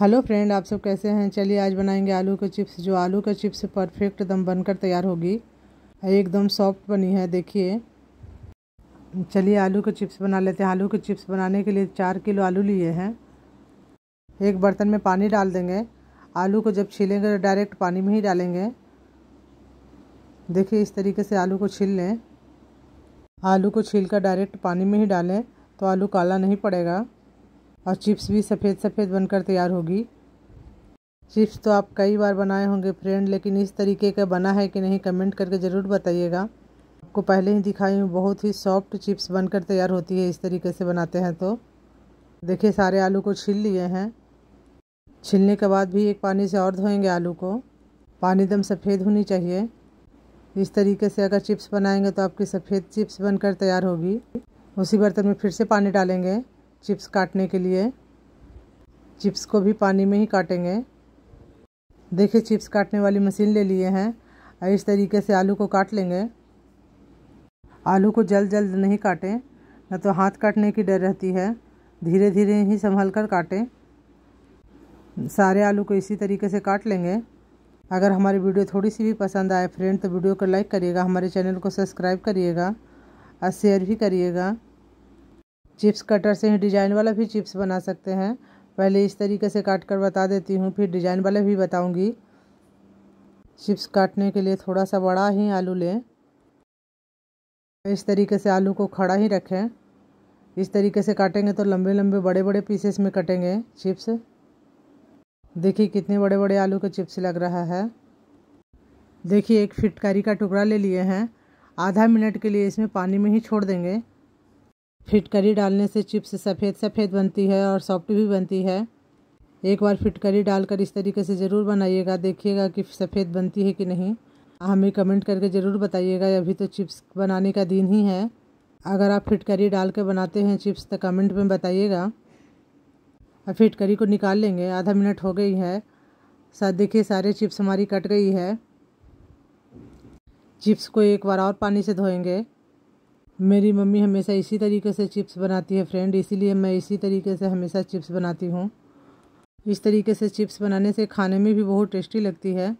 hello friend आप सब कैसे हैं चलिए आज बनाएंगे आलू के चिप्स जो आलू के चिप्स परफेक्ट दम बनकर तैयार होगी एकदम सॉफ्ट बनी है देखिए चलिए आलू के चिप्स बना लेते हैं आलू के चिप्स बनाने के लिए चार किलो आलू लिए हैं एक बर्तन में पानी डाल देंगे आलू को जब छीलेंगे तो डायरेक्ट पानी में ही डालेंगे देखिए इस तरीके से आलू को छील लें आलू को छील कर डायरेक्ट पानी में ही डालें तो आलू काला नहीं पड़ेगा और चिप्स भी सफ़ेद सफ़ेद बनकर तैयार होगी चिप्स तो आप कई बार बनाए होंगे फ्रेंड लेकिन इस तरीके का बना है कि नहीं कमेंट करके ज़रूर बताइएगा आपको पहले ही दिखाई हूँ बहुत ही सॉफ्ट चिप्स बनकर तैयार होती है इस तरीके से बनाते हैं तो देखिए सारे आलू को छील लिए हैं छिलने के बाद भी एक पानी से और धोएंगे आलू को पानी एकदम सफ़ेद होनी चाहिए इस तरीके से अगर चिप्स बनाएंगे तो आपकी सफ़ेद चिप्स बनकर तैयार होगी उसी बर्तन में फिर से पानी डालेंगे चिप्स काटने के लिए चिप्स को भी पानी में ही काटेंगे देखिए चिप्स काटने वाली मशीन ले लिए हैं इस तरीके से आलू को काट लेंगे आलू को जल्द जल्द नहीं काटें न तो हाथ काटने की डर रहती है धीरे धीरे ही संभल कर काटें सारे आलू को इसी तरीके से काट लेंगे अगर हमारी वीडियो थोड़ी सी भी पसंद आए फ्रेंड तो वीडियो को लाइक करिएगा हमारे चैनल को सब्सक्राइब करिएगा और शेयर भी करिएगा चिप्स कटर से ही डिजाइन वाला भी चिप्स बना सकते हैं पहले इस तरीके से काट कर बता देती हूँ फिर डिजाइन वाले भी बताऊँगी चिप्स काटने के लिए थोड़ा सा बड़ा ही आलू लें इस तरीके से आलू को खड़ा ही रखें इस तरीके से काटेंगे तो लंबे लंबे बड़े बड़े पीसेस में कटेंगे चिप्स देखिए कितने बड़े बड़े आलू के चिप्स लग रहा है देखिए एक फिटकारी का टुकड़ा ले लिए हैं आधा मिनट के लिए इसमें पानी में ही छोड़ देंगे फिटकरी डालने से चिप्स सफ़ेद सफ़ेद बनती है और सॉफ्ट भी बनती है एक बार फिटकरी डालकर इस तरीके से ज़रूर बनाइएगा देखिएगा कि सफ़ेद बनती है कि नहीं हमें कमेंट करके ज़रूर बताइएगा अभी तो चिप्स बनाने का दिन ही है अगर आप फिटकरी डाल के बनाते हैं चिप्स तो कमेंट में बताइएगा अब फिटकरी को निकाल लेंगे आधा मिनट हो गई है साथ देखिए सारे चिप्स हमारी कट गई है चिप्स को एक बार और पानी से धोएंगे मेरी मम्मी हमेशा इसी तरीके से चिप्स बनाती है फ्रेंड इसीलिए मैं इसी तरीके से हमेशा चिप्स बनाती हूँ इस तरीके से चिप्स बनाने से खाने में भी बहुत टेस्टी लगती है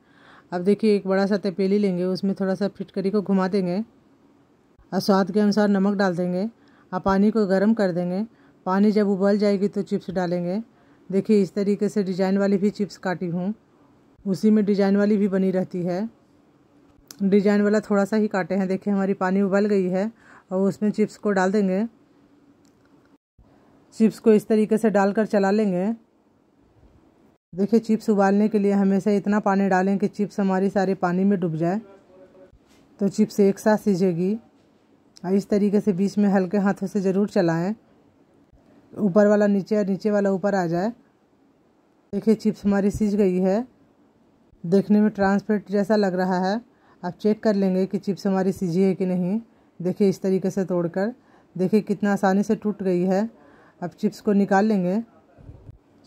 अब देखिए एक बड़ा सा तपेली लेंगे उसमें थोड़ा सा फिटकरी को घुमा देंगे और स्वाद के अनुसार नमक डाल देंगे और पानी को गर्म कर देंगे पानी जब उबल जाएगी तो चिप्स डालेंगे देखिए इस तरीके से डिजाइन वाली भी चिप्स काटी हूँ उसी में डिजाइन वाली भी बनी रहती है डिजाइन वाला थोड़ा सा ही काटे हैं देखिए हमारी पानी उबल गई है और उसमें चिप्स को डाल देंगे चिप्स को इस तरीके से डालकर चला लेंगे देखिए चिप्स उबालने के लिए हमेशा इतना पानी डालें कि चिप्स हमारी सारे पानी में डूब जाए तो चिप्स एक साथ सीझेगी और इस तरीके से बीच में हल्के हाथों से ज़रूर चलाएं ऊपर वाला नीचे और नीचे वाला ऊपर आ जाए देखिए चिप्स हमारी सीज गई है देखने में ट्रांसपेरेंट जैसा लग रहा है आप चेक कर लेंगे कि चिप्स हमारी सीजी है कि नहीं देखिए इस तरीके से तोड़कर देखिए कितना आसानी से टूट गई है अब चिप्स को निकाल लेंगे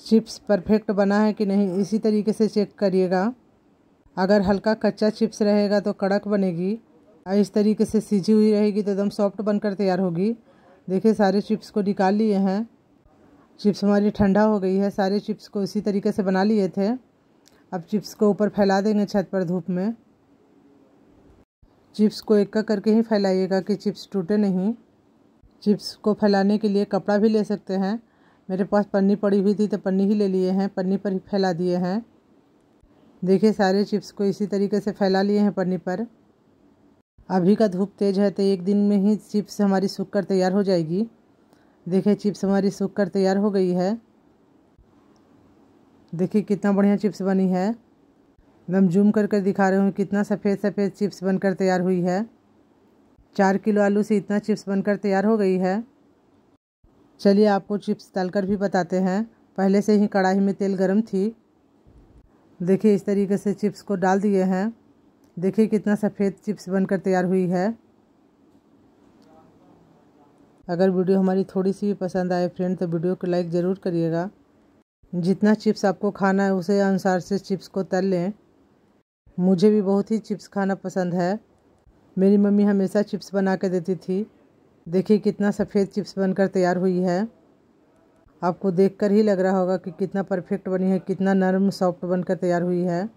चिप्स परफेक्ट बना है कि नहीं इसी तरीके से चेक करिएगा अगर हल्का कच्चा चिप्स रहेगा तो कड़क बनेगी और इस तरीके से सीझी हुई रहेगी तो एकदम सॉफ्ट बनकर तैयार होगी देखिए सारे चिप्स को निकाल लिए हैं चिप्स हमारी ठंडा हो गई है सारे चिप्स को इसी तरीके से बना लिए थे अब चिप्स को ऊपर फैला देंगे छत पर धूप में चिप्स को एक का करके ही फैलाइएगा कि चिप्स टूटे नहीं चिप्स को फैलाने के लिए कपड़ा भी ले सकते हैं मेरे पास पन्नी पड़ी हुई थी तो पन्नी ही ले लिए हैं पन्नी पर ही फैला दिए हैं देखिए सारे चिप्स को इसी तरीके से फैला लिए हैं पन्नी पर अभी का धूप तेज़ है तो एक दिन में ही चिप्स हमारी सूख कर तैयार हो जाएगी देखिए चिप्स हमारी सूख कर तैयार हो गई है देखिए कितना बढ़िया चिप्स बनी है मैं जूम कर कर दिखा रही हूँ कितना सफ़ेद सफ़ेद चिप्स बनकर तैयार हुई है चार किलो आलू से इतना चिप्स बनकर तैयार हो गई है चलिए आपको चिप्स तलकर भी बताते हैं पहले से ही कढ़ाई में तेल गर्म थी देखिए इस तरीके से चिप्स को डाल दिए हैं देखिए कितना सफ़ेद चिप्स बनकर तैयार हुई है अगर वीडियो हमारी थोड़ी सी भी पसंद आए फ्रेंड तो वीडियो को लाइक ज़रूर करिएगा जितना चिप्स आपको खाना है उसे अनुसार से चिप्स को तल लें मुझे भी बहुत ही चिप्स खाना पसंद है मेरी मम्मी हमेशा चिप्स बना कर देती थी देखिए कितना सफ़ेद चिप्स बनकर तैयार हुई है आपको देखकर ही लग रहा होगा कि कितना परफेक्ट बनी है कितना नरम सॉफ्ट बनकर तैयार हुई है